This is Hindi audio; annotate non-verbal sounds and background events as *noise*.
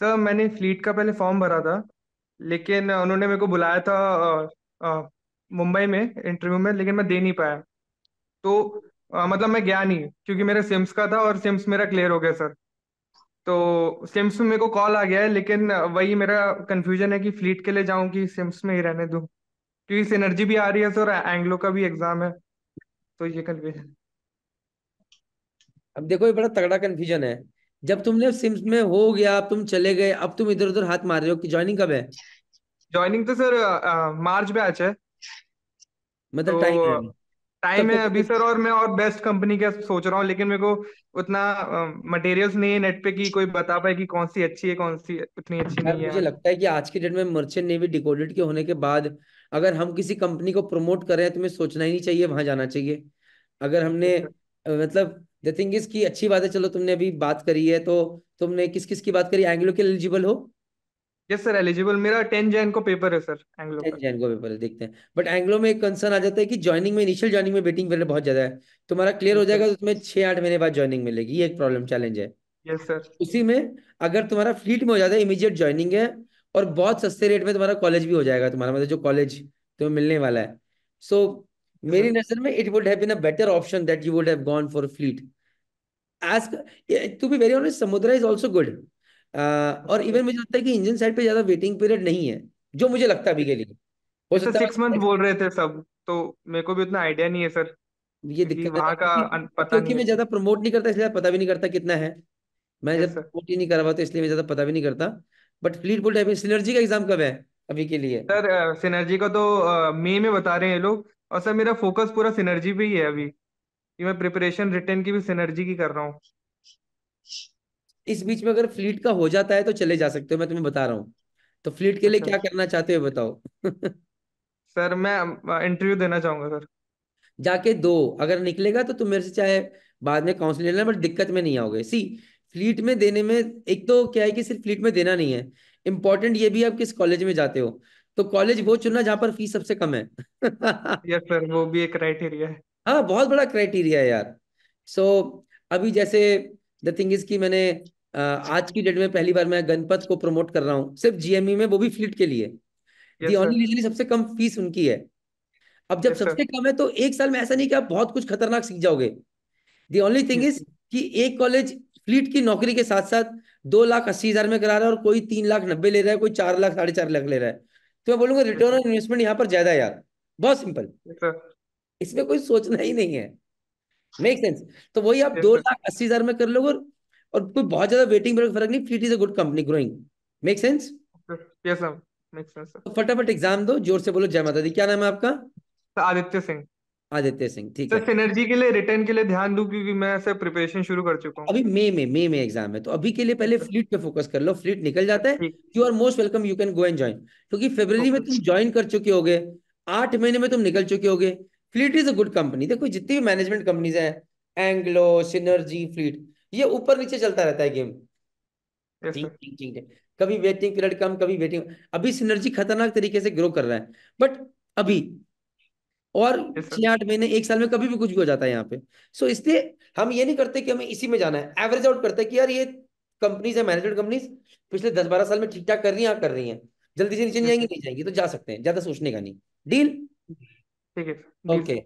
सर मैंने फ्लीट का पहले फॉर्म भरा था लेकिन उन्होंने मेरे को बुलाया था मुंबई में इंटरव्यू में लेकिन मैं दे नहीं पाया तो आ, मतलब मैं गया नहीं क्योंकि मेरा सिम्स का था और सिम्स मेरा क्लियर हो गया सर तो सिम्स में मेरे को कॉल आ गया है लेकिन वही मेरा कंफ्यूजन है कि फ्लीट के लिए जाऊं कि सिम्स में ही रहने दूं क्योंकि सिनर्जी भी आ रही है सर एंग्लो का भी एग्जाम है तो ये कन्फ्यूजन अब देखो ये बड़ा तगड़ा कन्फ्यूजन है जब तुमने सिम्स में हो गया अब तुम चले गए अब तुम इधर उधर हाथ मार रहे हो कि ज्वाइनिंग कब है ज्वाइनिंग तो सर मार्च बैच है मतलब टाइम है टाइम है अभी सर तो और मैं और बेस्ट कंपनी का सोच रहा हूँ लेकिन मेरे को उतना मटेरियल्स नहीं है नेट पे की कोई बता पाए कि कौन सी अच्छी है कौन सी उतनी अच्छी नहीं है मुझे लगता है कि आज के डेट में मर्चेंट नेवी डिकोडेड के होने के बाद अगर हम किसी कंपनी को प्रमोट कर रहे हैं तो हमें सोचना ही नहीं चाहिए वहां जाना चाहिए अगर हमने मतलब द थिंग इज की अच्छी बात है चलो तुमने अभी बात करी है तो तुमने किस किस की बात करी एंग्लो के एलिजिबल हो यस सर एलिजिबल मेरा टेन जैन को पेपर है सर एंग्लो टेन जैन को पेपर है देखते हैं बट एंग्लो में एक कंसर्न आ जाता है कि ज्वाइनिंग में इनिशियल ज्वाइनिंग में वेटिंग पीरियड बहुत ज्यादा है तुम्हारा क्लियर हो जाएगा तो तुम्हें छह आठ महीने बाद ज्वाइनिंग मिलेगी ये एक प्रॉब्लम चैलेंज है यस सर उसी में अगर तुम्हारा फ्लीट में हो जाता है इमीजिएट ज्वाइनिंग है और बहुत सस्ते रेट में तुम्हारा कॉलेज भी हो जाएगा तुम्हारा मतलब जो कॉलेज तुम्हें मिलने वाला है सो मेरी हम्म। नजर में it would have been a better option that you would have gone for Fleet as to be very honest Samudra is also good और इवन मुझे लगता है कि इंजन साइड पे ज्यादा वेटिंग पीरियड नहीं है जो मुझे लगता है अभी के लिए हो अच्छा, सकता है सिक्स मंथ बोल रहे थे सब तो मेरे को भी उतना आइडिया नहीं है सर ये दिक्कत वहां का पता क्योंकि मैं ज्यादा प्रमोट नहीं करता इसलिए पता भी नहीं करता कितना है मैं जब प्रमोट ही नहीं करवा तो इसलिए मैं ज्यादा पता भी नहीं करता बट फ्लीट बोल्ट सिनर्जी का एग्जाम कब है अभी के लिए सर सिनर्जी का तो मई में बता रहे हैं लोग और सर मेरा फोकस पूरा सिनर्जी पे ही है अभी कि मैं प्रिपरेशन रिटर्न की भी सिनर्जी की कर रहा हूँ इस बीच में अगर फ्लीट का हो जाता है तो चले जा सकते हो मैं तुम्हें बता रहा हूँ तो फ्लीट के लिए अच्छा। क्या करना चाहते हो बताओ *laughs* सर मैं इंटरव्यू देना चाहूंगा सर जाके दो अगर निकलेगा तो तुम मेरे से चाहे बाद में काउंसलिंग लेना बट दिक्कत में नहीं आओगे सी फ्लीट में देने में एक तो क्या है कि सिर्फ फ्लीट में देना नहीं है इंपॉर्टेंट ये भी आप किस कॉलेज में जाते हो तो कॉलेज वो चुनना जहां पर फीस सबसे कम है यस *laughs* सर वो भी एक क्राइटेरिया है हाँ बहुत बड़ा क्राइटेरिया है यार सो so, अभी जैसे द थिंग इज की मैंने आज की डेट में पहली बार मैं गणपत को प्रमोट कर रहा हूँ सिर्फ जीएमई e में वो भी फ्लिट के लिए दी ओनली रीजन सबसे कम फीस उनकी है अब जब yes, सबसे कम है तो एक साल में ऐसा नहीं कि आप बहुत कुछ खतरनाक सीख जाओगे दी ओनली थिंग इज कि एक कॉलेज फ्लीट की नौकरी के साथ साथ दो लाख अस्सी हजार में करा रहा है और कोई तीन लाख नब्बे ले रहा है कोई चार लाख साढ़े चार लाख ले रहा है तो मैं बोलूंगा रिटर्न ऑन इन्वेस्टमेंट यहाँ पर ज्यादा यार बहुत सिंपल अच्छा। इसमें कोई सोचना ही नहीं है मेक सेंस तो वही आप दो लाख अस्सी हजार में कर लोगे और कोई बहुत ज्यादा वेटिंग पर फर्क नहीं Fleet is a good company growing make sense yes sir फटाफट एग्जाम दो जोर से बोलो जय माता दी क्या नाम है आपका आदित्य सिंह आदित्य सिंह ठीक है सिनर्जी के लिए रिटर्न के लिए ध्यान दू क्योंकि मैं ऐसे प्रिपरेशन शुरू कर चुका हूँ अभी मई में मई में एग्जाम है तो अभी के लिए पहले फ्लीट पे फोकस कर लो फ्लीट निकल जाता है you are most welcome you can go and join क्योंकि फेब्रवरी में तुम ज्वाइन कर चुके हो गए आठ महीने में तुम निकल चुके हो गए Fleet is a good company देखो जितनी भी मैनेजमेंट कंपनीज है एंग्लो सिनर्जी फ्लीट ये ऊपर नीचे चलता रहता है गेम ठीक ठीक ठीक कभी वेटिंग पीरियड कम कभी वेटिंग अभी सिनर्जी खतरनाक तरीके से ग्रो कर रहा है बट अभी और छह आठ महीने एक साल में कभी भी कुछ भी हो जाता है यहाँ पे सो so, इसलिए हम ये नहीं करते कि हमें इसी में जाना है एवरेज आउट करते हैं कि यार ये कंपनीज है मैनेजमेंट कंपनीज पिछले दस बारह साल में ठीक ठाक कर रही है कर रही है जल्दी से नीचे नहीं जाएंगी नहीं जाएंगी तो जा सकते हैं ज्यादा सोचने का नहीं डील ठीक है ओके